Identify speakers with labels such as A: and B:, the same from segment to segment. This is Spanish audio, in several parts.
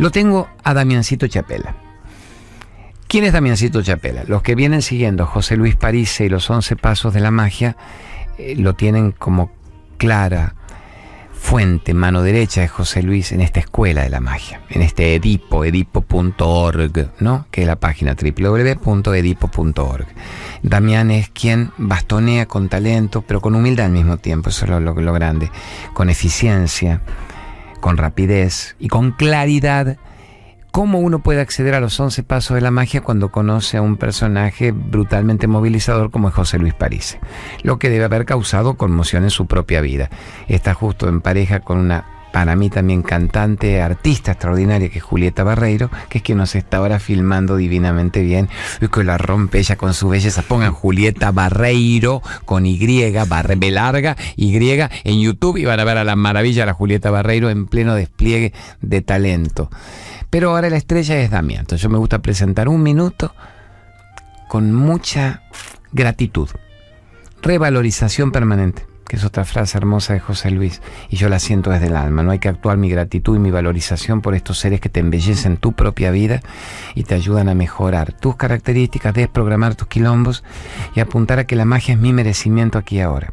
A: Lo
B: tengo a Damiancito Chapela. ¿Quién es Damiancito Chapela? Los que vienen siguiendo José Luis París y los 11 Pasos de la Magia eh, lo tienen como clara fuente, mano derecha de José Luis en esta escuela de la magia, en este Edipo, edipo.org, ¿no? que es la página www.edipo.org. Damián es quien bastonea con talento, pero con humildad al mismo tiempo, eso es lo, lo grande, con eficiencia con rapidez y con claridad cómo uno puede acceder a los 11 pasos de la magia cuando conoce a un personaje brutalmente movilizador como es José Luis París, lo que debe haber causado conmoción en su propia vida. Está justo en pareja con una para mí también cantante, artista extraordinaria, que es Julieta Barreiro, que es quien nos está ahora filmando divinamente bien y que la rompe ella con su belleza. Pongan Julieta Barreiro con Y, barre, larga, Y en YouTube y van a ver a la maravilla la Julieta Barreiro en pleno despliegue de talento. Pero ahora la estrella es Damián, entonces yo me gusta presentar un minuto con mucha gratitud, revalorización permanente que es otra frase hermosa de José Luis, y yo la siento desde el alma. No hay que actuar mi gratitud y mi valorización por estos seres que te embellecen tu propia vida y te ayudan a mejorar tus características, desprogramar tus quilombos y apuntar a que la magia es mi merecimiento aquí y ahora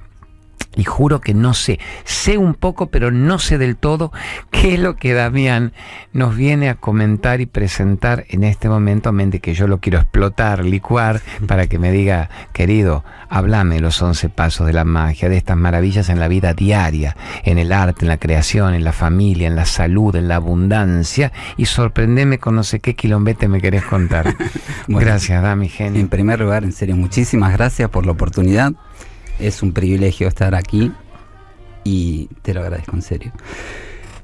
B: y juro que no sé, sé un poco, pero no sé del todo qué es lo que Damián nos viene a comentar y presentar en este momento, mente que yo lo quiero explotar, licuar, para que me diga, querido, háblame los once pasos de la magia, de estas maravillas en la vida diaria, en el arte, en la creación, en la familia, en la salud, en la abundancia, y sorprendeme con no sé qué quilombete me querés contar. gracias, Dami, genio. En primer lugar, en
A: serio, muchísimas gracias por la oportunidad es un privilegio estar aquí y te lo agradezco en serio.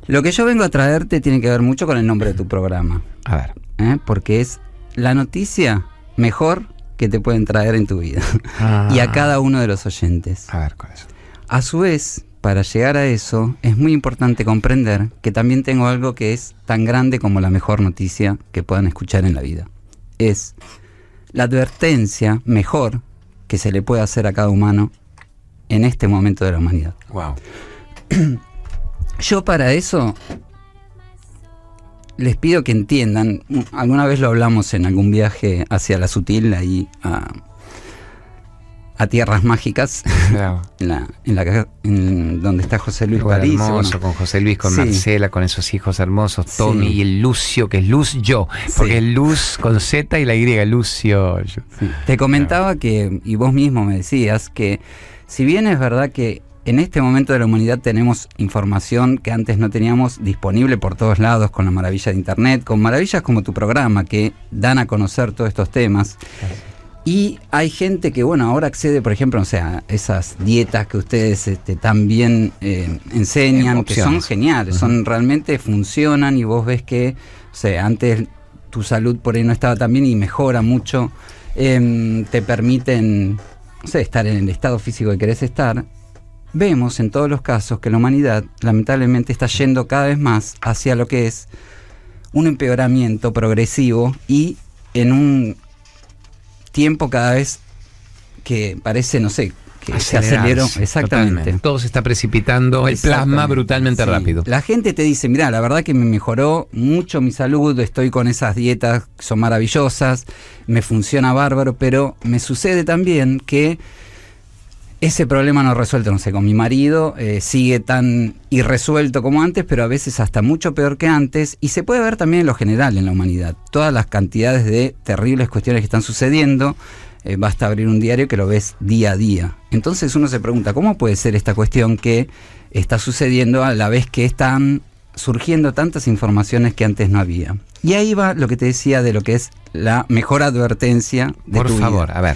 A: Lo que yo vengo a traerte tiene que ver mucho con el nombre de tu programa. A ver. ¿Eh? Porque es la noticia mejor que te pueden traer en tu vida. Ah. y a cada uno de los oyentes. A ver, con eso. A su vez, para llegar a eso, es muy importante comprender que también tengo algo que es tan grande como la mejor noticia que puedan escuchar en la vida. Es la advertencia mejor que se le puede hacer a cada humano en este momento de la humanidad. Wow. Yo para eso les pido que entiendan, alguna vez lo hablamos en algún viaje hacia la sutil, ahí a, tierras mágicas, en,
B: la, donde está José Luis París. con José Luis, con Marcela, con esos hijos hermosos, Tommy y el Lucio, que es Luz Yo, porque es Luz con Z y la Y, Lucio. Te comentaba
A: que, y vos mismo me decías, que si bien es verdad que en este momento de la humanidad tenemos información que antes no teníamos disponible por todos lados con la maravilla de Internet, con maravillas como tu programa que dan a conocer todos estos temas. Y hay gente que, bueno, ahora accede, por ejemplo, o sea, esas dietas que ustedes este, también eh, enseñan, que son geniales, son realmente funcionan y vos ves que, antes tu salud por ahí no estaba tan bien y mejora mucho. Em, te permiten no sé estar en el estado físico que querés estar, vemos en todos los casos que la humanidad lamentablemente está yendo cada vez más hacia lo que es un empeoramiento progresivo y en un tiempo cada vez que parece, no sé, se aceleró. Exactamente.
B: Todo se está precipitando, el plasma brutalmente rápido. La
A: gente te dice, mira, la verdad que me mejoró mucho mi salud, estoy con esas dietas que son maravillosas, me funciona bárbaro, pero me sucede también que ese problema no resuelto, no sé, con mi marido, eh, sigue tan irresuelto como antes, pero a veces hasta mucho peor que antes, y se puede ver también en lo general en la humanidad, todas las cantidades de terribles cuestiones que están sucediendo, eh, basta abrir un diario que lo ves día a día. Entonces uno se pregunta, ¿cómo puede ser esta cuestión que está sucediendo a la vez que están surgiendo tantas informaciones que antes no había? Y ahí va lo que te decía de lo que es la mejor advertencia de Por favor, a ver.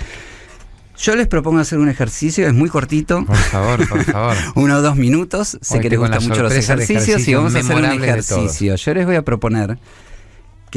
A: Yo les propongo hacer un ejercicio, es muy cortito. Por
B: favor, por favor.
A: Uno o dos minutos. Sé que les gustan mucho los ejercicios y vamos a hacer un ejercicio. Yo les voy a proponer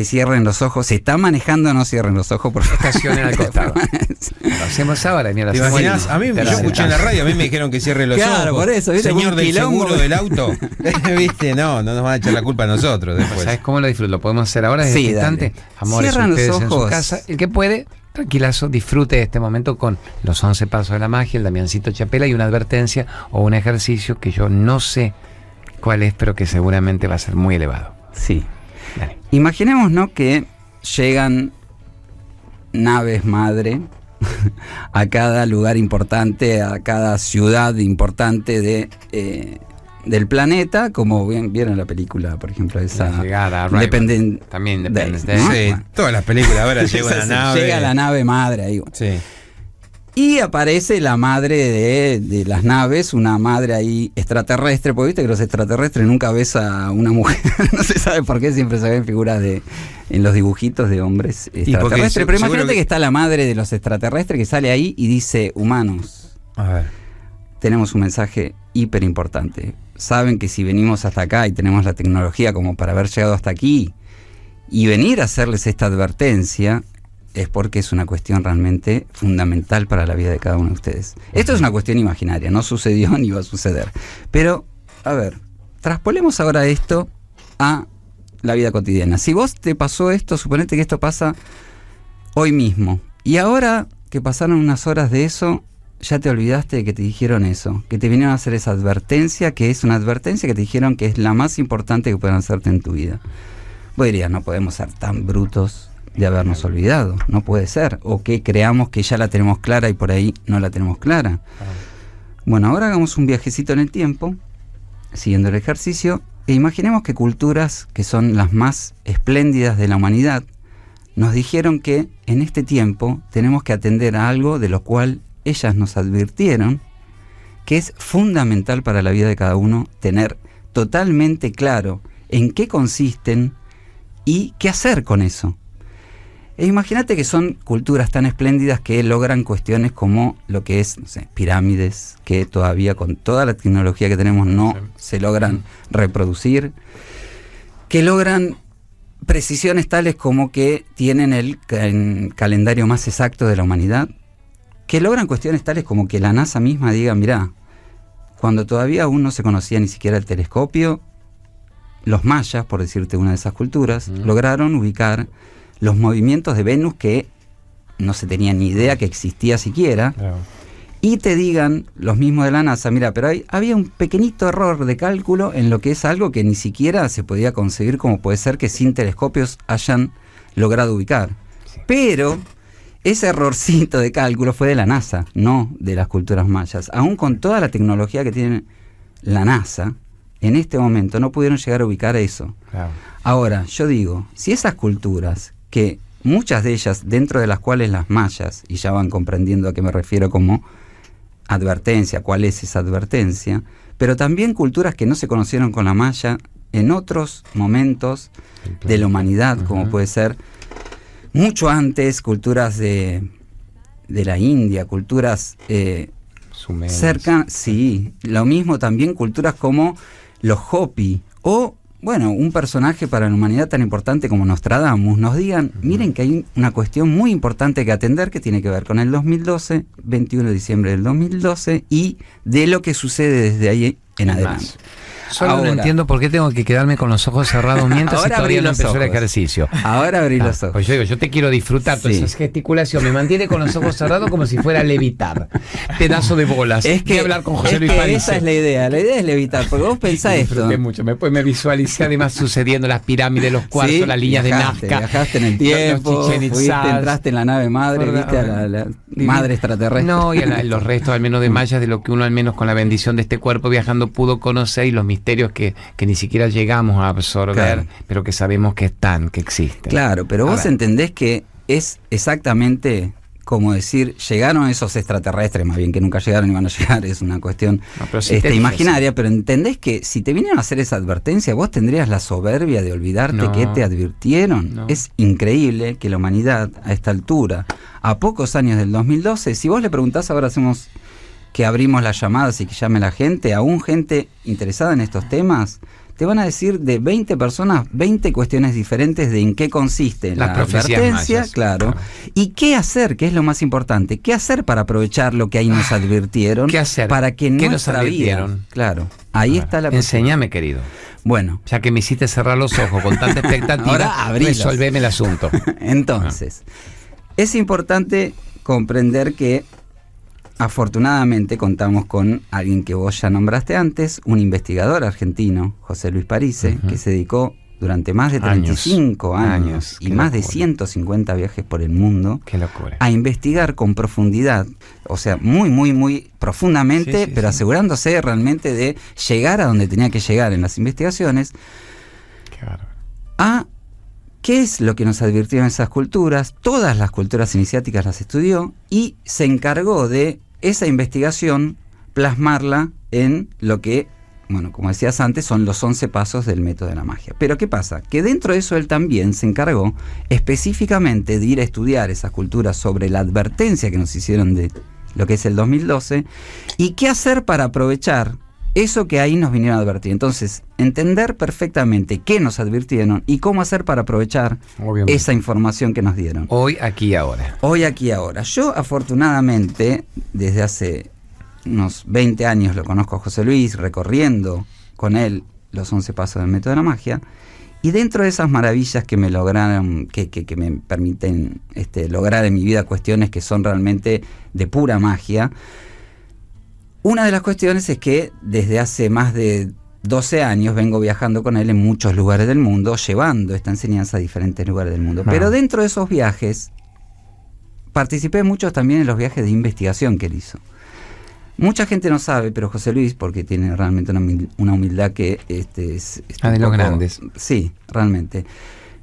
A: cierren los ojos. se está manejando, no cierren los ojos por estacionen al costado. lo
B: hacemos ahora, A mí yo escuché en la radio, a mí me dijeron que cierre los ojos. Claro, por eso, Señor del seguro del auto. ¿Viste? No, no nos van a echar la culpa a nosotros después. ¿Sabes cómo lo disfruto? ¿Lo podemos hacer ahora desde sí, este instante? Amores, Cierran los ojos. En su casa. El que puede, tranquilazo, disfrute este momento con los 11 pasos de la magia, el Damiancito Chapela y una advertencia o un ejercicio que yo no sé cuál es, pero que seguramente va a ser muy elevado. Sí imaginemos no que llegan naves madre
A: a cada lugar importante, a cada ciudad importante de, eh, del planeta, como bien, vieron la película, por ejemplo, esa... llegada, Dependen,
B: también depende, Sí, todas las películas ahora la nave. Llega la
A: nave madre ahí. Sí. Y aparece la madre de, de, las naves, una madre ahí extraterrestre, porque viste que los extraterrestres nunca ves a una mujer, no se sabe por qué, siempre se ven figuras de en los dibujitos de hombres extraterrestres. Pero imagínate que... está la madre de los extraterrestres que sale ahí y dice, humanos, tenemos un mensaje hiper importante. Saben que si venimos hasta acá y tenemos la tecnología como para haber llegado hasta aquí y venir a hacerles esta advertencia, es porque es una cuestión realmente fundamental para la vida de cada uno de ustedes. Esto es una cuestión imaginaria, no sucedió ni va a suceder. Pero, a ver, traspolemos ahora esto a la vida cotidiana. Si vos te pasó esto, suponete que esto pasa hoy mismo. Y ahora que pasaron unas horas de eso, ya te olvidaste de que te dijeron eso, que te vinieron a hacer esa advertencia, que es una advertencia que te dijeron que es la más importante que pueden hacerte en tu vida. Vos dirías, no podemos ser tan brutos de habernos olvidado. No puede ser. O que creamos que ya la tenemos clara y por ahí no la tenemos clara. Bueno, ahora hagamos un viajecito en el tiempo, siguiendo el ejercicio, e imaginemos que culturas que son las más espléndidas de la humanidad nos dijeron que en este tiempo tenemos que atender a algo de lo cual ellas nos advirtieron, que es fundamental para la vida de cada uno tener totalmente claro en qué consisten y qué hacer con eso. E imagínate que son culturas tan espléndidas que logran cuestiones como lo que es pirámides, que todavía con toda la tecnología que tenemos no se logran reproducir, que logran precisiones tales como que tienen el, calendario más exacto de la humanidad, que logran cuestiones tales como que la NASA misma diga, mirá, cuando todavía aún no se conocía ni siquiera el telescopio, los mayas, por decirte una de esas culturas, mm. lograron ubicar los movimientos de Venus que no se tenía ni idea que existía siquiera. Y te digan los mismos de la NASA, mira, pero hay, había un pequeñito error de cálculo en lo que es algo que ni siquiera se podía conseguir, como puede ser que sin telescopios hayan logrado ubicar. Pero ese errorcito de cálculo fue de la NASA, no de las culturas mayas. Aún con toda la tecnología que tiene la NASA, en este momento no pudieron llegar a ubicar eso. Ahora, yo digo, si esas culturas que muchas de ellas, dentro de las cuales las mayas, y ya van comprendiendo a qué me refiero como advertencia, cuál es esa advertencia, pero también culturas que no se conocieron con la maya en otros momentos de la humanidad, como puede ser mucho antes culturas de, la India, culturas eh, cerca, sí, lo mismo también culturas como los Hopi o bueno, un personaje para la humanidad tan importante como Nostradamus nos digan, miren que hay una cuestión muy importante que atender que tiene que ver con el 2012, 21 de diciembre del 2012 y de lo que sucede desde ahí en
B: adelante. Solo no entiendo por qué tengo que quedarme con los ojos cerrados mientras todavía no ejercicio. Ahora abrí ah, los ojos. Pues yo digo, yo te quiero disfrutar sí. gesticulación. Me mantiene con los ojos cerrados como si fuera a levitar. Pedazo de bolas. Es que, hablar con José Luis Esa es la idea. La idea es
A: levitar. Porque vos
B: pensás esto. mucho. Me, pues, me visualicé además sucediendo las pirámides, los cuartos, las líneas de Nazca. Viajaste en el tiempo. Fuiste, entraste
A: en la nave madre, viste a la, madre extraterrestre. No, y
B: los restos al menos de mm. mayas de lo que uno al menos con la bendición de este cuerpo viajando pudo conocer y los misterios que, ni siquiera llegamos a absorber, pero que sabemos que están, que existen. Claro, pero vos
A: entendés que es exactamente como decir, llegaron esos extraterrestres, más bien que nunca llegaron y van a llegar, es una cuestión
B: este, imaginaria,
A: pero entendés que si te vinieron a hacer esa advertencia, vos tendrías la soberbia de olvidarte que te advirtieron. Es increíble que la humanidad a esta altura, a pocos años del 2012, si vos le preguntás, ahora hacemos que abrimos las llamadas y que llame la gente, aún gente interesada en estos temas, te van a decir de 20 personas 20 cuestiones diferentes de en qué consiste la, advertencia, claro, ah. y qué hacer, que es lo más importante, qué hacer para aprovechar lo que ahí nos ah, advirtieron, qué hacer, para que no nos advirtieron, claro,
B: ahí ah, está la. Enseñame, querido. Bueno, ya que me hiciste cerrar los ojos con tanta expectativa, ahora resolveme el asunto. Entonces,
A: es importante comprender que Afortunadamente contamos con alguien que vos ya nombraste antes, un investigador argentino, José Luis Parise, que se dedicó durante más de 35 años, y más de 150 viajes por el mundo a investigar con profundidad, o sea, muy, muy, muy profundamente, pero asegurándose realmente de llegar a donde tenía que llegar en las investigaciones, Qué a qué es lo que nos advirtieron esas culturas, todas las culturas iniciáticas las estudió y se encargó de esa investigación, plasmarla en lo que, bueno, como decías antes, son los 11 pasos del método de la magia. Pero ¿qué pasa? Que dentro de eso él también se encargó específicamente de ir a estudiar esas culturas sobre la advertencia que nos hicieron de lo que es el 2012 y qué hacer para aprovechar eso que ahí nos vinieron a advertir. Entonces, entender perfectamente qué nos advirtieron y cómo hacer para aprovechar esa información que nos dieron. Hoy, aquí, ahora. Hoy, aquí, ahora. Yo, afortunadamente, desde hace unos 20 años lo conozco a José Luis, recorriendo con él los 11 pasos del método de la magia. Y dentro de esas maravillas que me lograron, que, que, me permiten este, lograr en mi vida cuestiones que son realmente de pura magia, una de las cuestiones es que desde hace más de 12 años vengo viajando con él en muchos lugares del mundo, llevando esta enseñanza a diferentes lugares del mundo. Pero ah. dentro de esos viajes, participé mucho también en los viajes de investigación que él hizo. Mucha gente no sabe, pero José Luis, porque tiene realmente una humildad que este, es... Ah, de los grandes. Sí, realmente.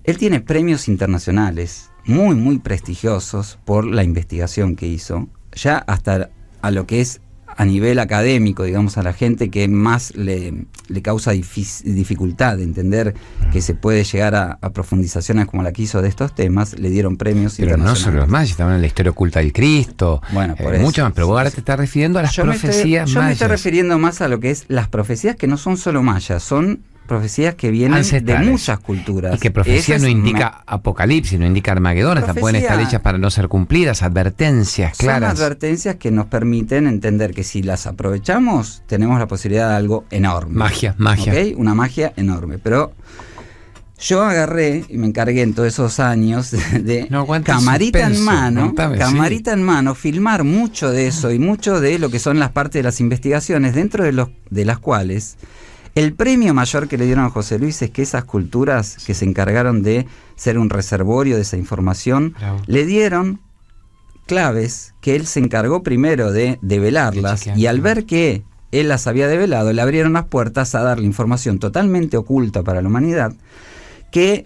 A: Él tiene premios internacionales muy, muy prestigiosos por la investigación que hizo, ya hasta a lo que es a nivel académico, digamos, a la gente que más le, causa dificultad de entender que se puede llegar a, profundizaciones como la que hizo de estos temas, le dieron premios pero no solo los
B: mayas, también la historia oculta del Cristo, bueno, eh, por eso, mucho más, pero ahora te estás refiriendo a las profecías Yo me estoy refiriendo más a lo que es las
A: profecías que no son solo mayas, son profecías que vienen de muchas culturas. Y que profecía no indica
B: apocalipsis, no indica Armagedón, estas pueden estar hechas para no ser cumplidas, advertencias claras. Son
A: advertencias que nos permiten entender que si las aprovechamos, tenemos la posibilidad de algo enorme. Magia, magia. Una magia enorme. Pero yo agarré y me encargué en todos esos años de camarita en mano, camarita en mano, filmar mucho de eso y mucho de lo que son las partes de las investigaciones, dentro de, los, de las cuales el premio mayor que le dieron a José Luis es que esas culturas que se encargaron de ser un reservorio de esa información, le dieron claves que él se encargó primero de develarlas y al ver que él las había develado, le abrieron las puertas a darle información totalmente oculta para la humanidad que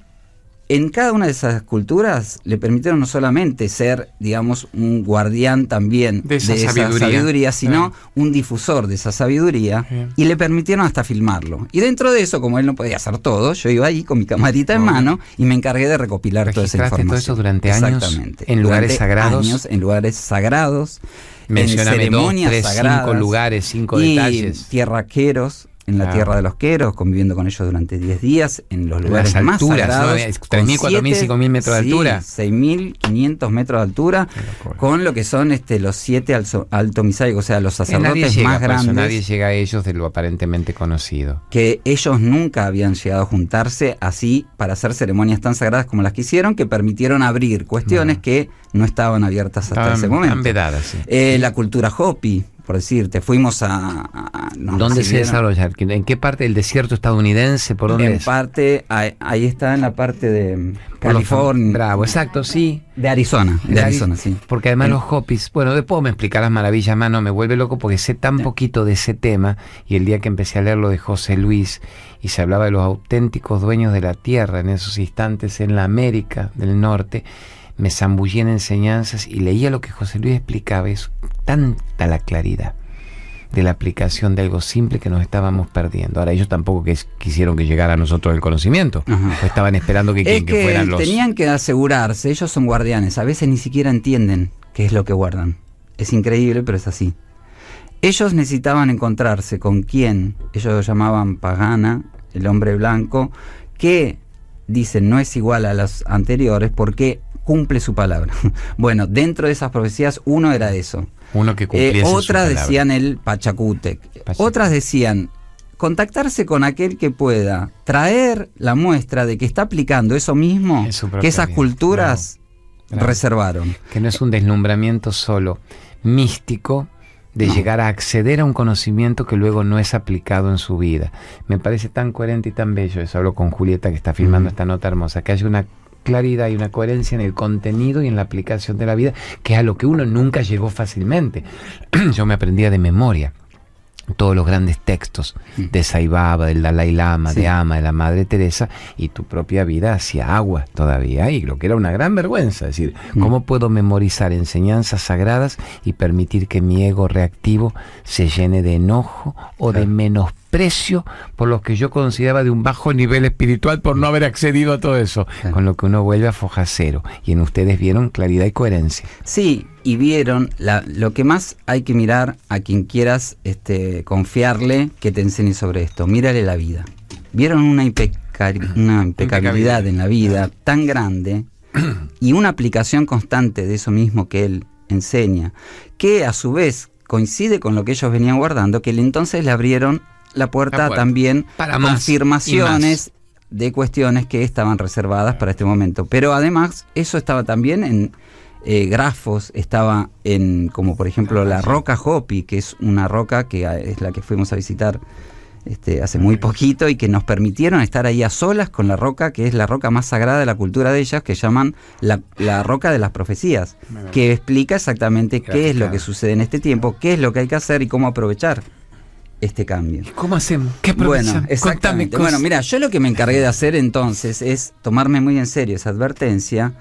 A: en cada una de esas culturas le permitieron no solamente ser, digamos, un guardián también de esa, sabiduría. sino un difusor de esa sabiduría y le permitieron hasta filmarlo. Y dentro de eso, como él no podía hacer todo, yo iba ahí con mi camarita en mano y me encargué de recopilar toda esa información. todo eso durante años en lugares sagrados. en lugares sagrados. en ceremonias tres, sagradas, cinco lugares, cinco y Tierraqueros, en la tierra de los queros, conviviendo con ellos durante 10 días, en los lugares más altos. 3.000, 4.000, 5.000 metros de altura. 6.500 metros de altura, con lo que son este, los siete alto altomisaicos, o sea, los sacerdotes más grandes. nadie
B: llega a ellos de lo aparentemente
A: conocido. Que ellos nunca habían llegado a juntarse así para hacer ceremonias tan sagradas como las que hicieron, que permitieron abrir cuestiones ah. que no estaban abiertas hasta ese momento. Eh, la cultura hopi, decirte. Fuimos a... donde ¿Dónde se desarrolla?
B: ¿En qué parte del desierto estadounidense? ¿Por dónde
A: parte, ahí, está en la parte de
B: California. Bravo, exacto, sí. De Arizona, de, Arizona, sí. Porque además los Hopis, bueno, después me las maravillas mano me vuelve loco porque sé tan poquito de ese tema y el día que empecé a leerlo de José Luis y se hablaba de los auténticos dueños de la tierra en esos instantes en la América del Norte, me zambullí en enseñanzas y leía lo que José Luis explicaba. Es tanta la claridad de la aplicación de algo simple que nos estábamos perdiendo. Ahora ellos tampoco que quisieron que llegara a nosotros el conocimiento, pues estaban esperando que, fueran los... Tenían
A: que asegurarse, ellos son guardianes, a veces ni siquiera entienden qué es lo que guardan. Es increíble, pero es así. Ellos necesitaban encontrarse con quien ellos lo llamaban pagana, el hombre blanco, que dicen no es igual a los anteriores porque cumple su palabra. Bueno, dentro de esas profecías, uno era eso.
B: Uno que cumpliese eh, Otras decían
A: el Pachacútec. Otras decían contactarse con aquel que pueda traer la muestra de que está aplicando eso mismo
B: que esas culturas reservaron. Que no es un deslumbramiento solo místico de llegar a acceder a un conocimiento que luego no es aplicado en su vida. Me parece tan coherente y tan bello eso. Hablo con Julieta que está filmando esta nota hermosa, que hay una claridad y una coherencia en el contenido y en la aplicación de la vida, que es a lo que uno nunca llegó fácilmente. Yo me aprendía de memoria todos los grandes textos mm. de Saibaba, del Dalai Lama, de Ama, de la Madre Teresa, y tu propia vida hacia agua todavía, y lo que era una gran vergüenza, es decir, mm. ¿cómo puedo memorizar enseñanzas sagradas y permitir que mi ego reactivo se llene de enojo o de menosprecio? precio por lo que yo consideraba de un bajo nivel espiritual por no haber accedido a todo eso. Con lo que uno vuelve a foja cero. Y en ustedes vieron claridad y coherencia.
A: Sí, y vieron lo que más hay que mirar a quien quieras este, confiarle que te enseñe sobre esto. Mírale la vida. Vieron una, impecabilidad en la vida tan grande y una aplicación constante de eso mismo que él enseña, que a su vez coincide con lo que ellos venían guardando, que entonces le abrieron la puerta también para confirmaciones de cuestiones que estaban reservadas para este momento. Pero además, eso estaba también en eh, grafos, estaba en, como por ejemplo, ah, la roca Hopi, que es una roca que ah, es la que fuimos a visitar este, hace muy poquito y que nos permitieron estar ahí a solas con la roca, que es la roca más sagrada de la cultura de ellas, que llaman la, la roca de las profecías, que explica exactamente qué es lo que sucede en este tiempo, qué es lo que hay que hacer y cómo aprovechar este cambio.
B: ¿Cómo hacemos? ¿Qué Bueno, exactamente. Bueno, mira,
A: yo lo que me encargué de hacer entonces es tomarme muy en serio esa advertencia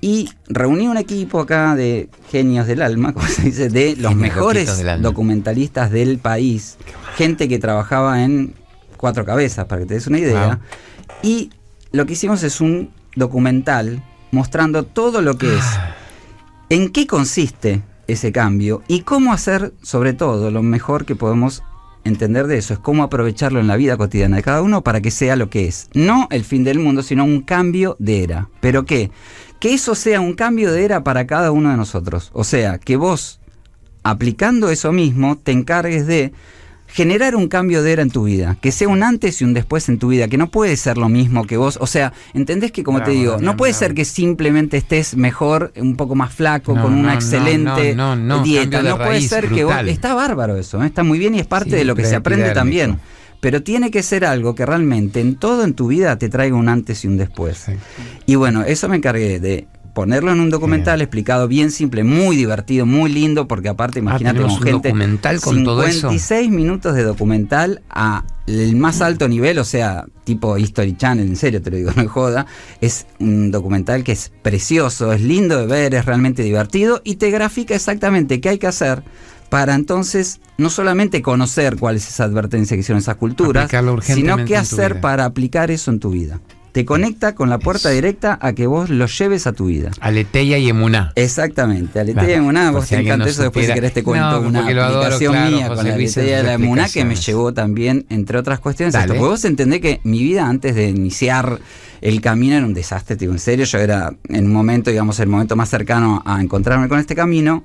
A: y reuní un equipo acá de genios del alma, como se dice, de los mejores documentalistas del país, gente que trabajaba en cuatro cabezas, para que te des una idea. Y lo que hicimos es un documental mostrando todo lo que es, ah. en qué consiste ese cambio y cómo hacer, sobre todo, lo mejor que podemos entender de eso, es cómo aprovecharlo en la vida cotidiana de cada uno para que sea lo que es. No el fin del mundo, sino un cambio de era. ¿Pero qué? Que eso sea un cambio de era para cada uno de nosotros. O sea, que vos, aplicando eso mismo, te encargues de generar un cambio de era en tu vida, que sea un antes y un después en tu vida, que no puede ser lo mismo que vos, o sea, ¿entendés que como te digo, no, puede ser que simplemente estés mejor, un poco más flaco, con una excelente dieta, no puede ser que vos, está bárbaro eso, ¿eh? está muy bien y es parte de lo que se aprende también. Pero tiene que ser algo que realmente en todo en tu vida te traiga un antes y un después. Y bueno, eso me encargué de ponerlo en un documental explicado bien simple, muy divertido, muy lindo, porque aparte ah, imagínate un gente documental con 56 todo eso. minutos de documental a el más alto nivel, o sea, tipo History Channel, en serio te lo digo, no joda, es un documental que es precioso, es lindo de ver, es realmente divertido y te grafica exactamente qué hay que hacer para entonces no solamente conocer cuál es esa advertencia que hicieron esas culturas, sino qué hacer para aplicar eso en tu vida te conecta con la puerta directa a que vos lo lleves a tu vida. Aleteya y Emuná. Exactamente, Aleteya y Emuná. Vos te encanta eso, después si querés te cuento una aplicación mía con la Aleteya y la Emuná que me llevó también, entre otras cuestiones, a esto. Porque vos entendés que mi vida antes de iniciar el camino era un desastre, digo, en serio, yo era en un momento, digamos, el momento más cercano a encontrarme con este camino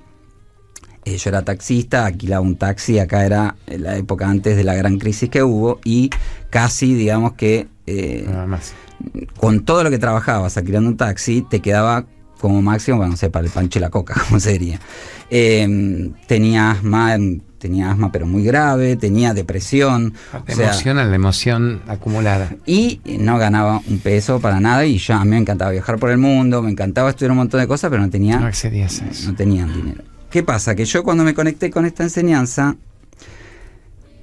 A: eh, yo era taxista, alquilaba un taxi, acá era la época antes de la gran crisis que hubo y casi, digamos que... Eh, Nada más con todo lo que trabajabas alquilando un taxi, te quedaba como máximo, bueno, no sé, para el panche y la coca, como se diría. Em, tenía asma, em, tenía asma pero muy grave, tenía depresión. La ah, emoción la emoción acumulada. Y no ganaba un peso para nada y yo a mí me encantaba viajar por el mundo, me encantaba estudiar un montón de cosas, pero no tenía... No accedías No tenían dinero. ¿Qué pasa? Que yo cuando me conecté con esta enseñanza,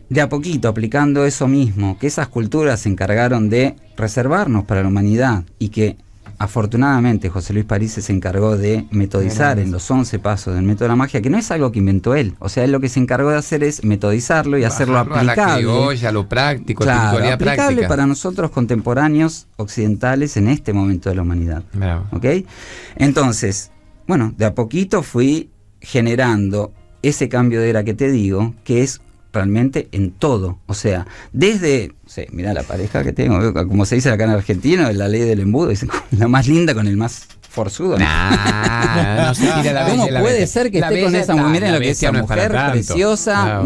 A: de a poquito aplicando eso mismo que esas culturas se encargaron de reservarnos para la humanidad y que afortunadamente José Luis París se encargó de metodizar en los 11 pasos del método de la magia, que no es algo que inventó él. O sea, él lo que se encargó de hacer es metodizarlo y hacerlo aplicable. A la criolla,
B: lo práctico, a la aplicable práctica. para
A: nosotros contemporáneos occidentales en este momento de la humanidad. Bravo. ¿Ok? Entonces, bueno, de a poquito fui generando ese cambio de era que te digo, que es realmente en todo. O sea, desde, mira la pareja que tengo, como se dice acá en Argentina, la ley del embudo, dicen la más linda con el más forzudo. Nah, no sé, la ¿Cómo puede ser que esté con esa mujer? lo que es mujer preciosa,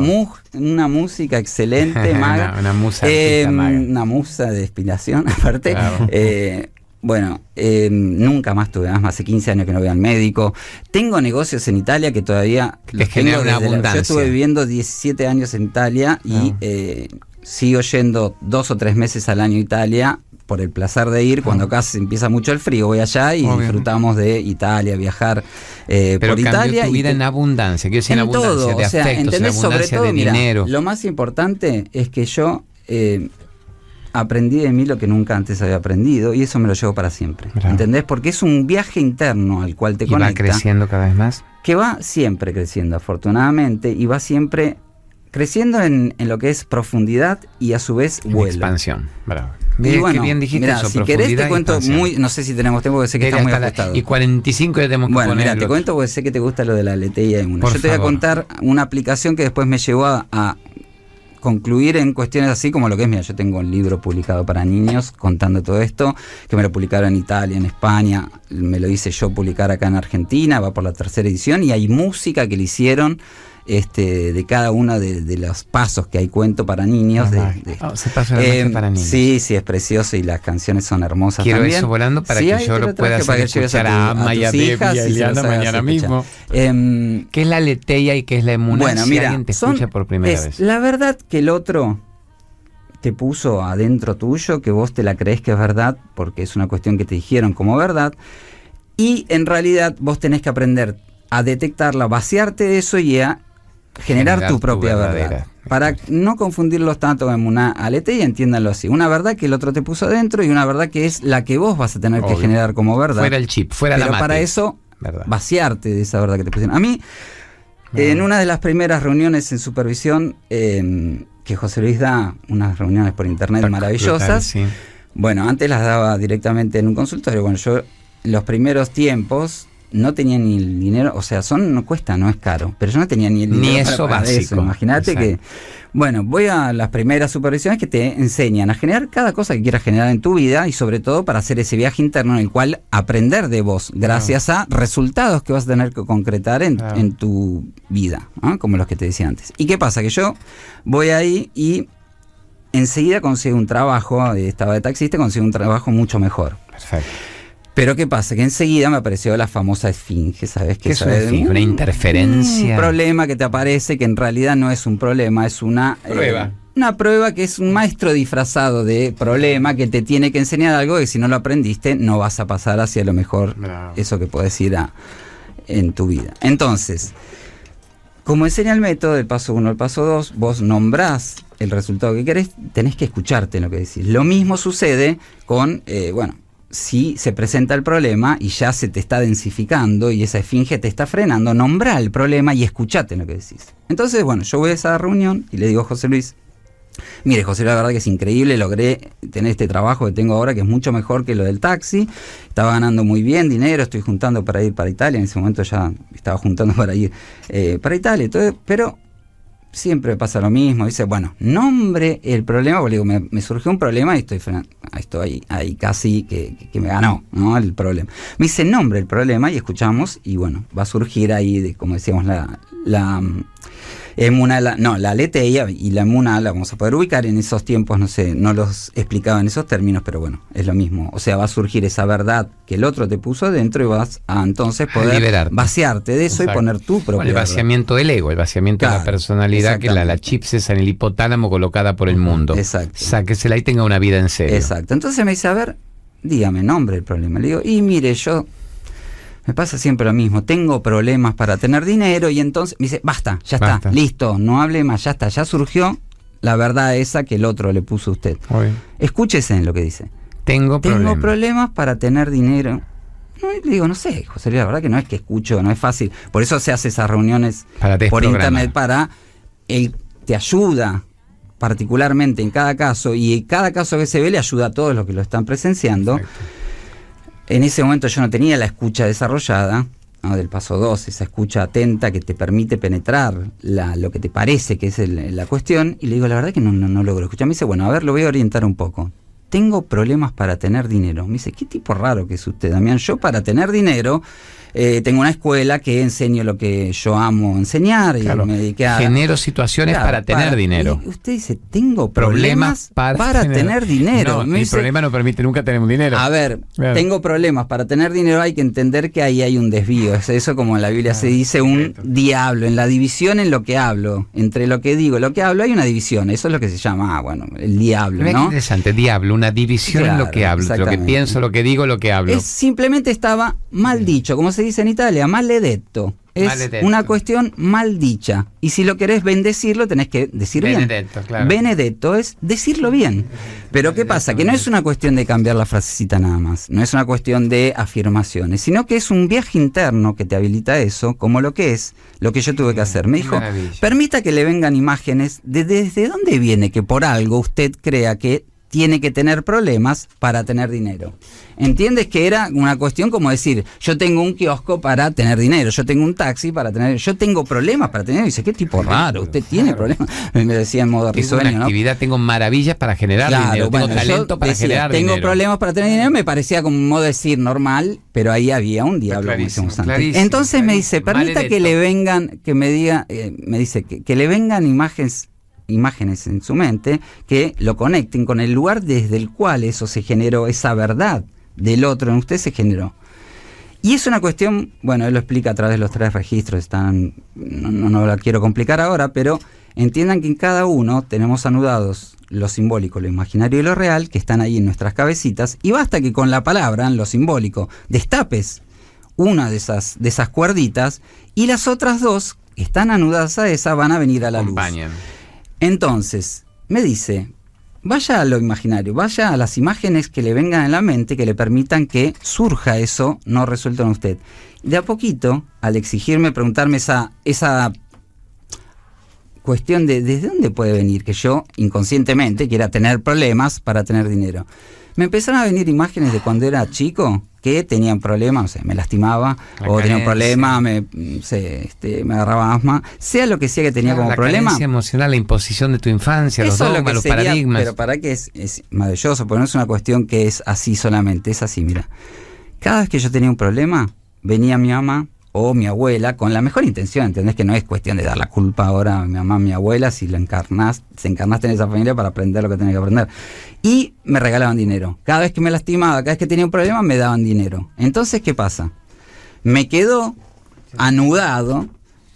A: una música excelente, maga, una, musa eh, una musa de inspiración, aparte. Eh, bueno, em, nunca más tuve más, hace 15 años que no voy al médico. Tengo negocios en Italia que todavía les tengo una abundancia. yo estuve viviendo 17 años en Italia y ah. eh, sigo yendo dos o tres meses al año a Italia por el placer de ir. Cuando ah. casi empieza mucho el frío, voy allá y disfrutamos de Italia, viajar eh, Pero por Italia. vida y en abundancia, quiero decir, en, abundancia de o sea, sobre todo, de dinero. Lo más importante es que yo eh, aprendí de mí lo que nunca antes había aprendido y eso me lo llevo para siempre. ¿Entendés? Porque es un viaje interno al cual te y va creciendo cada vez más. Que va siempre creciendo, afortunadamente, y va siempre creciendo en, en lo que es profundidad y a su vez vuelo. expansión, bravo. qué bien dijiste si querés te cuento muy, no sé si tenemos
B: tiempo, porque sé que está muy ajustado. Y 45 ya tenemos que Bueno, mira, te cuento
A: porque sé que te gusta lo de la en uno. Yo te voy a contar una aplicación que después me llevó a concluir en cuestiones así como lo que es, mira, yo tengo un libro publicado para niños contando todo esto, que me lo publicaron en Italia, en España, me lo hice yo publicar acá en Argentina, va por la tercera edición y hay música que le hicieron este, de cada uno de, los pasos que hay cuento para niños. De, se pasa eh, para niños. Sí, sí, es precioso y las canciones son hermosas. Quiero eso volando para que yo lo pueda escuchar a, Ama y mañana mismo. Em, ¿Qué es la
B: letella y qué es la emuna? Bueno, escucha por primera vez.
A: La verdad que el otro te puso adentro tuyo, que vos te la crees que es verdad, porque es una cuestión que te dijeron como verdad, y en realidad vos tenés que aprender a detectarla, vaciarte de eso y a generar, tu propia verdad. Para no confundirlos tanto en una alete y entiéndanlo así. Una verdad que el otro te puso adentro y una verdad que es la que vos vas a tener que generar como verdad. Fuera el chip,
B: fuera la para
A: eso, vaciarte de esa verdad que te pusieron. A mí, en una de las primeras reuniones en supervisión, em, que José Luis da unas reuniones por internet maravillosas. Bueno, antes las daba directamente en un consultorio. Bueno, yo los primeros tiempos no tenía ni el dinero, o sea, son no cuesta, no es caro, pero yo no tenía ni el dinero. eso para Eso. Imagínate que, bueno, voy a las primeras supervisiones que te enseñan a generar cada cosa que quieras generar en tu vida y sobre todo para hacer ese viaje interno en el cual aprender de vos, gracias a resultados que vas a tener que concretar en, en tu vida, ¿ah? como los que te decía antes. ¿Y qué pasa? Que yo voy ahí y enseguida consigo un trabajo, eh, estaba de taxista, consigo un trabajo mucho mejor. Perfecto pero ¿qué pasa? Que enseguida me apareció la famosa esfinge, ¿sabes? Que es una esfinge? Una interferencia. Un problema que te aparece que en realidad no es un problema, es una... Eh, prueba. una prueba que es un maestro disfrazado de problema que te tiene que enseñar algo que si no lo aprendiste no vas a pasar hacia lo mejor eso que puedes ir a, en tu vida. Entonces, como enseña el método del paso 1 al paso 2, vos nombrás el resultado que querés, tenés que escucharte lo que decís. Lo mismo sucede con, eh, bueno, si se presenta el problema y ya se te está densificando y esa esfinge te está frenando, nombra el problema y escuchate lo que decís. Entonces, bueno, yo voy a esa reunión y le digo a José Luis, mire José, la verdad que es increíble, logré tener este trabajo que tengo ahora que es mucho mejor que lo del taxi, estaba ganando muy bien dinero, estoy juntando para ir para Italia, en ese momento ya estaba juntando para ir eh, para Italia, pero siempre pasa lo mismo. Dice, bueno, nombre el problema, porque digo, me, surgió un problema y estoy, estoy ahí casi que, que, me ganó ¿no? el problema. Me dice, nombre el problema y escuchamos y bueno, va a surgir ahí, como decíamos, la, mm, no, la aleteia y la emunala, vamos a poder ubicar en esos tiempos, no sé, no los explicaba en esos términos, pero bueno, es lo mismo. O sea, va a surgir esa verdad que el otro te puso dentro y vas a entonces poder vaciarte de eso y poner tu problema el vaciamiento
B: del ego, el vaciamiento de la personalidad, que la, la chips es en el hipotálamo colocada por el mundo. Exacto. la y tenga una vida en serio. Exacto.
A: Entonces me dice, a ver, dígame nombre el problema. Le digo, y mire, yo me pasa siempre lo mismo, tengo problemas para tener dinero y entonces me dice, basta, ya está, listo, no hable más, ya está, ya surgió la verdad esa que el otro le puso a usted. Escúchese en lo que dice. Tengo, tengo problemas. para tener dinero. No, le digo, no sé, José la verdad que no es que escucho, no es fácil. Por eso se hace esas reuniones
B: por internet
A: para él te ayuda particularmente en cada caso y cada caso que se ve le ayuda a todos los que lo están presenciando. En ese momento yo no tenía la escucha desarrollada, del paso 2, esa escucha atenta que te permite penetrar lo que te parece que es la cuestión, y le digo, la verdad que no, no, no logro escuchar. Me dice, bueno, a ver, lo voy a orientar un poco. Tengo problemas para tener dinero. Me dice, qué tipo raro que es usted, Damián. Yo para tener dinero eh, tengo una escuela que enseño lo que yo amo enseñar y me dediqué a... Genero situaciones para tener dinero.
B: usted dice, tengo problemas, para, tener, dinero. mi problema no permite, nunca tener un dinero. A ver, tengo problemas
A: para tener dinero, hay que entender que ahí hay un desvío. eso como en la Biblia se dice un diablo, en la división en lo que hablo, entre lo que digo y lo que hablo hay una división, eso es lo que se llama, ah, bueno, el
B: diablo. ¿no? Interesante, diablo, una división en lo que hablo, lo que pienso, lo que digo, lo que hablo.
A: simplemente estaba mal dicho, ¿Cómo se se dice en Italia, maledetto. Es una cuestión mal dicha. Y si lo querés bendecirlo, tenés que decir Benedetto, bien. Claro. Benedetto es decirlo bien. Pero ¿qué pasa? Que no es una cuestión de cambiar la frasecita nada más. No es una cuestión de afirmaciones, sino que es un viaje interno que te habilita eso, como lo que es, lo que yo tuve que hacer. Me dijo, permita que le vengan imágenes de desde dónde viene que por algo usted crea que tiene que tener problemas para tener dinero. ¿Entiendes que era una cuestión como decir, yo tengo un kiosco para tener dinero, yo tengo un taxi para tener, yo tengo problemas
B: para tener, dice, qué tipo raro, usted tiene problemas. Me decía en modo risueño, tengo actividad, tengo maravillas para generar dinero, tengo talento para tengo
A: problemas para tener dinero, me parecía como un modo decir normal, pero ahí había un diablo Entonces me dice, permita que le vengan, que me diga, eh, me dice que le vengan imágenes imágenes en su mente que lo conecten con el lugar desde el cual eso se generó, esa verdad del otro en usted se generó. Y es una cuestión, bueno, él lo explica a través de los tres registros, están, no, no, la quiero complicar ahora, pero entiendan que en cada uno tenemos anudados lo simbólico, lo imaginario y lo real, que están ahí en nuestras cabecitas, y basta que con la palabra, lo simbólico, destapes una de esas, de esas cuerditas y las otras dos que están anudadas a esa van a venir a la luz. Entonces, me dice, vaya a lo imaginario, vaya a las imágenes que le vengan en la mente, que le permitan que surja eso no resuelto en usted. De a poquito, al exigirme, preguntarme esa, esa cuestión de desde dónde puede venir que yo inconscientemente quiera tener problemas para tener dinero. Me empezaron a venir imágenes de cuando era chico, que tenían problemas, o sea, me lastimaba, o tenía un problema, me, se, este, me agarraba asma, sea lo que sea que tenía como problema. La
B: emocional, la imposición de tu infancia, los dogmas, los paradigmas. Pero
A: para qué es, es maravilloso, porque no es una cuestión que es así solamente, es así, mira. Cada vez que yo tenía un problema, venía mi mamá, o mi abuela, con la mejor intención, ¿entendés? Que no es cuestión de dar la culpa ahora a mi mamá, a mi abuela, si lo encarnás, se encarnaste en esa familia para aprender lo que tenés que aprender. Y me regalaban dinero. Cada vez que me lastimaba, cada vez que tenía un problema, me daban dinero. Entonces, ¿qué pasa? Me quedó anudado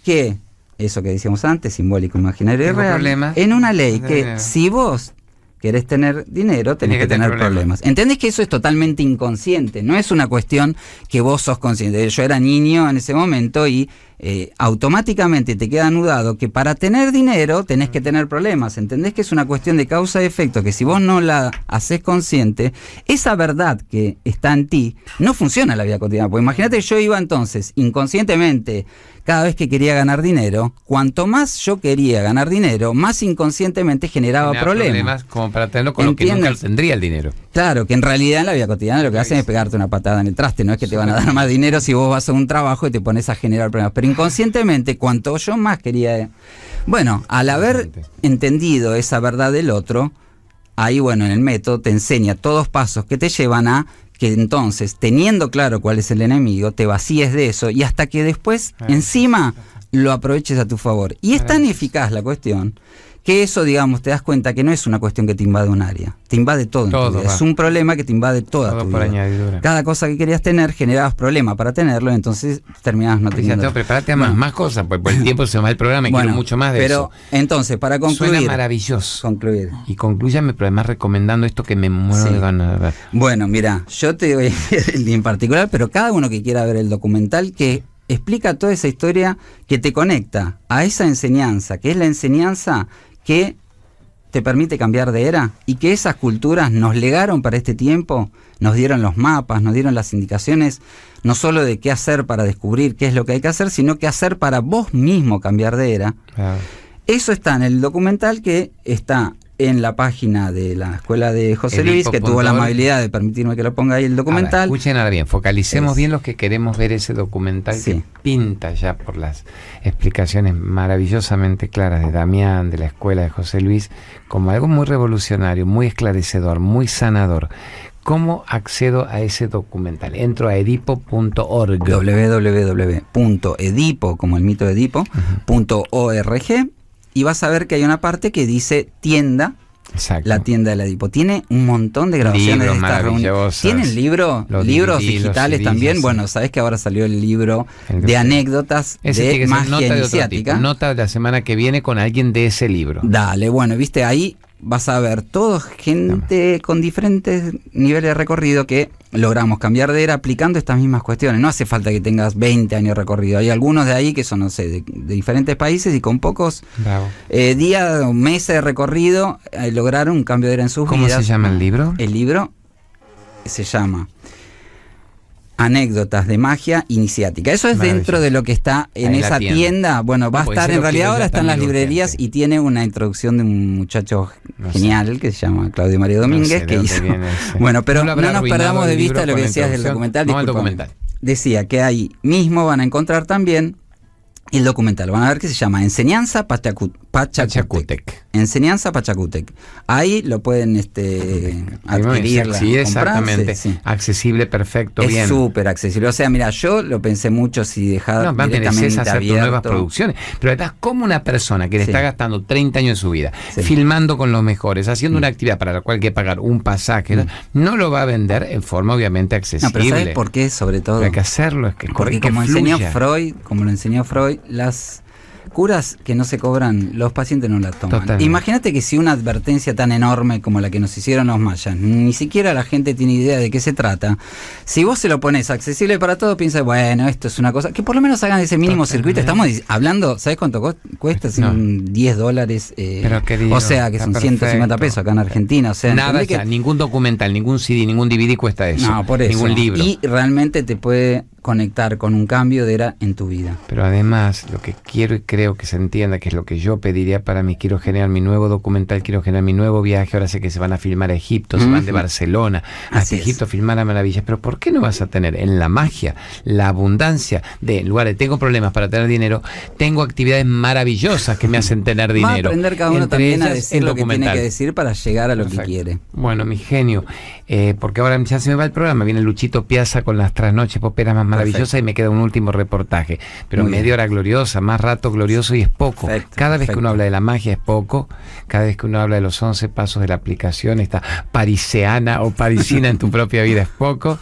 A: que, eso que decíamos antes, simbólico, imaginario y en una ley que si vos querés tener dinero, tenés, que, tener, problemas. ¿Entendés que eso es totalmente inconsciente? No es una cuestión que vos sos consciente. Yo era niño en ese momento y eh, automáticamente te queda anudado que para tener dinero tenés que mm. tener problemas. ¿Entendés que es una cuestión de causa y efecto? Que si vos no la haces consciente, esa verdad que está en ti no funciona en la vida cotidiana. Porque imagínate, yo iba entonces inconscientemente cada vez que quería ganar dinero, cuanto más yo quería ganar dinero, más inconscientemente generaba, problemas.
B: como para tenerlo con lo que nunca tendría el dinero.
A: Claro, que en realidad en la vida cotidiana lo que hacen es pegarte una patada en el traste, no es que te van a dar más dinero si vos vas a un trabajo y te pones a generar problemas. Pero inconscientemente, cuanto yo más quería. Eh, bueno, al haber entendido esa verdad del otro, ahí, bueno, en el método te enseña todos pasos que te llevan a que entonces, teniendo claro cuál es el enemigo, te vacíes de eso y hasta que después, encima, lo aproveches a tu favor. Y es tan eficaz la cuestión que eso, digamos, te das cuenta que no es una cuestión que te invade un área, te invade todo. Es un problema que te invade toda todo tu vida. Cada cosa que querías tener generabas problemas para tenerlo, entonces terminabas no teniendo. a más,
B: cosas, porque por pues, el tiempo se va el programa y quiero mucho más de eso. Pero entonces, para concluir. Suena maravilloso. Concluir. Y concluyame, pero además recomendando esto que me muero de ver. Bueno, mira, yo te a el en particular,
A: pero cada uno que quiera ver el documental que explica toda esa historia que te conecta a esa enseñanza, que es la enseñanza que te permite cambiar de era y que esas culturas nos legaron para este tiempo, nos dieron los mapas, nos dieron las indicaciones, no solo de qué hacer para descubrir qué es lo que hay que hacer, sino qué hacer para vos mismo cambiar de era. Eso está en el documental que está en la página
B: de la escuela de José Luis, que tuvo la amabilidad
A: de permitirme que lo ponga ahí el documental.
B: escuchen ahora bien, focalicemos bien los que queremos ver ese documental que pinta ya por las explicaciones maravillosamente claras de Damián, de la escuela de José Luis, como algo muy revolucionario, muy esclarecedor, muy sanador. ¿Cómo accedo a ese documental? Entro a edipo.org. www.edipo, como el mito de Edipo,
A: y vas a ver que hay una parte que dice tienda. Exacto. La tienda de la Edipo. Tiene un montón de grabaciones de esta reunión. ¿Tienen libro? libros digitales también. Bueno,
B: sabes que ahora salió el libro de
A: anécdotas ese de nota iniciática.
B: nota de la semana que viene con alguien de ese libro. Dale, bueno, viste, ahí vas a ver todo
A: gente con diferentes niveles de recorrido que logramos cambiar de era aplicando estas mismas cuestiones. No hace falta que tengas 20 años de recorrido. Hay algunos de ahí que son, no sé, de, diferentes países y con pocos eh, días o meses de recorrido eh, lograron un cambio de era en sus vida ¿Cómo se llama el libro? El libro se llama anécdotas de magia iniciática. Eso es dentro de lo que está en esa tienda. Bueno, va a estar en realidad ahora están las librerías y tiene una introducción de un muchacho genial que se llama Claudio Mario Domínguez que hizo. Bueno, pero no, nos perdamos de vista lo que decías del documental. Disculpa, Decía que ahí mismo van a encontrar también el documental. Van a ver que se llama Enseñanza Pachacutec. Enseñanza Pachacutec. Ahí lo pueden este, adquirir. Sí, exactamente. Accesible, perfecto, bien. súper
B: accesible. O sea, mira, yo lo pensé mucho si dejaba no, directamente hacer tus nuevas producciones. Pero estás como una persona que le está gastando 30 años de su vida, filmando con los mejores, haciendo mm. una actividad para la cual hay que pagar un pasaje, no mm. lo va a vender en forma obviamente accesible. No, pero por qué? Sobre todo. hay que hacerlo, es que Porque como enseñó
A: Freud, como lo enseñó Freud, las curas que no se cobran, los pacientes no las toman. Imagínate que si una advertencia tan enorme como la que nos hicieron los mayas, ni siquiera la gente tiene idea de qué se trata, si vos se lo pones accesible para todos, piensa, bueno, esto es una cosa, que por lo menos hagan ese mínimo circuito. Estamos hablando, ¿sabes cuánto cuesta? son 10 dólares. Eh, o sea, que son 150 pesos acá en Argentina. O sea, Nada,
B: ningún documental, ningún CD, ningún DVD cuesta eso. eso. Ningún libro. Y
A: realmente te puede conectar con un cambio de era en tu vida.
B: Pero además, lo que quiero y creo que se entienda, que es lo que yo pediría para mí, quiero generar mi nuevo documental, quiero generar mi nuevo viaje, ahora sé que se van a filmar a Egipto, se van de Barcelona, hasta Egipto a filmar a maravillas, pero ¿por qué no vas a tener en la magia, la abundancia de, lugares? tengo problemas para tener dinero, tengo actividades maravillosas que me hacen tener dinero? Va a aprender cada uno también a decir lo que tiene que decir para llegar a lo que quiere. Bueno, mi genio, eh, porque ahora ya se me va el programa, viene Luchito Piazza con las trasnoches poperas más maravillosas y me queda un último reportaje. Pero media hora gloriosa, más rato glorioso y es poco. cada vez que uno habla de la magia es poco, cada vez que uno habla de los 11 pasos de la aplicación, esta pariseana o parisina en tu propia vida es poco,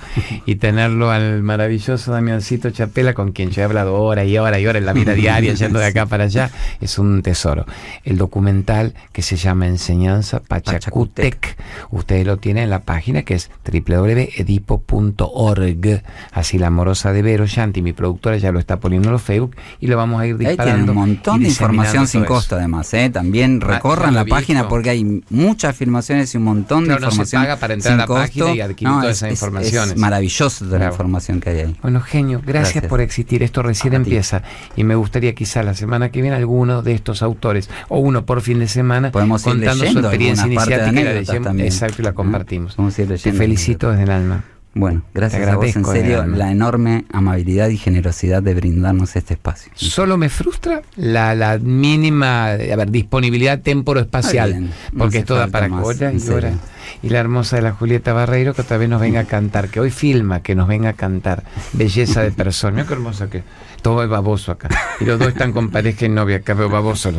B: y tenerlo al maravilloso Damiancito Chapela, con quien yo he hablado hora y hora y hora en la vida diaria, yendo de acá para allá, es un tesoro. El documental que se llama Enseñanza Pachacutec. ustedes lo tienen en la página que es www.edipo.org. Así la amorosa de Vero Shanti, mi productora, ya lo está poniendo en los Facebook y lo vamos a ir disparando. un montón de información sin costo, además. ¿eh? También ah, recorran la página porque
A: hay muchas afirmaciones y un montón de información. para entrar a la costo. página y adquirir todas esas informaciones. maravilloso toda la información
B: que hay ahí. Bueno, genio, gracias, por existir. Esto recién empieza y me gustaría quizá la semana que viene alguno de estos autores o uno por fin de semana Podemos contando su experiencia iniciática la, leyendo, también. exacto, y la ¿Mm? compartimos. Te felicito desde el alma. Bueno, gracias a vos en serio la
A: enorme amabilidad y generosidad de brindarnos este espacio.
B: Solo me frustra la, mínima disponibilidad temporoespacial, porque es toda para más, y Y la hermosa de la Julieta Barreiro que otra nos venga a cantar, que hoy filma, que nos venga a cantar. Belleza de persona, mira qué hermosa que todo es baboso acá. Y los dos están con pareja y novia acá, veo baboso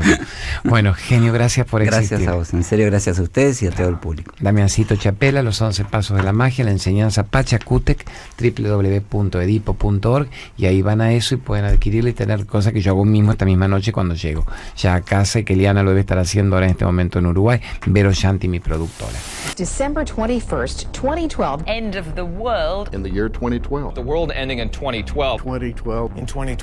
B: Bueno, genio, gracias por existir. Gracias a vos, en serio, gracias a ustedes y a todo el público. Damiancito Chapela, Los 11 Pasos de la Magia, la enseñanza Pachacutec, www.edipo.org, y ahí van a eso y pueden adquirirlo y tener cosas que yo hago mismo esta misma noche cuando llego ya a casa y que Liana lo debe estar haciendo ahora en este momento en Uruguay. Vero Shanti, mi productora. December 21st, 2012. End of the world. In the year 2012. The world ending in 2012. 2012. In 2012.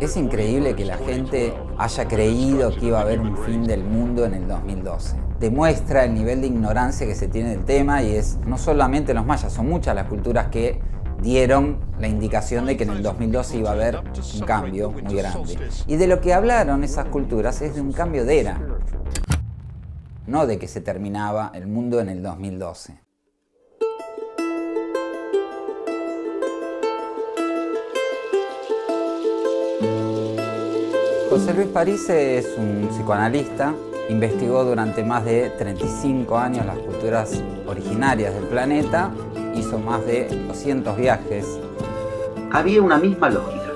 A: Es increíble que la gente haya creído que iba a haber un fin del mundo en el 2012. Demuestra el nivel de ignorancia que se tiene del tema y es no solamente los mayas, son muchas las culturas que dieron la indicación de que en el 2012 iba a haber un cambio muy grande. Y de lo que hablaron esas culturas es de un cambio de era, no de que se terminaba el mundo en el 2012. José Luis París es un psicoanalista, investigó durante más de 35 años las culturas originarias del planeta, hizo más de 200 viajes. Había una misma lógica,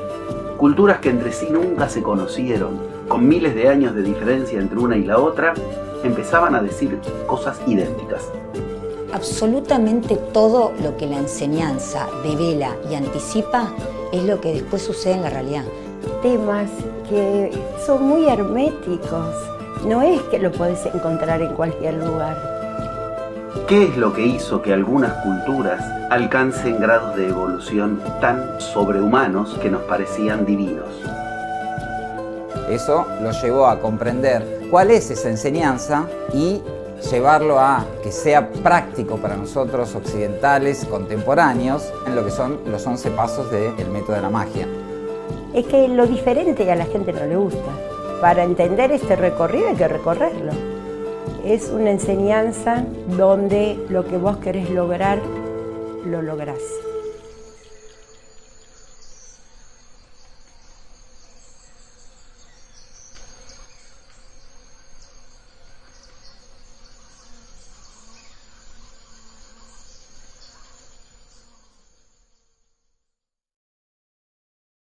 A: culturas que entre sí nunca se conocieron, con miles de años de diferencia entre una y la otra, empezaban a decir cosas idénticas. Absolutamente todo lo que la enseñanza devela y anticipa es lo que después sucede en la realidad. Temas que son muy herméticos. No es que lo puedes encontrar en cualquier lugar. ¿Qué es lo que hizo que algunas culturas alcancen grados de evolución tan sobrehumanos que nos parecían divinos? Eso lo llevó a comprender cuál es esa enseñanza y llevarlo a que sea práctico para nosotros occidentales contemporáneos en lo que son los 11 pasos del método de la magia es que lo diferente a la gente no le gusta. Para entender este recorrido hay que recorrerlo. Es una enseñanza donde lo que vos querés lograr, lo lográs.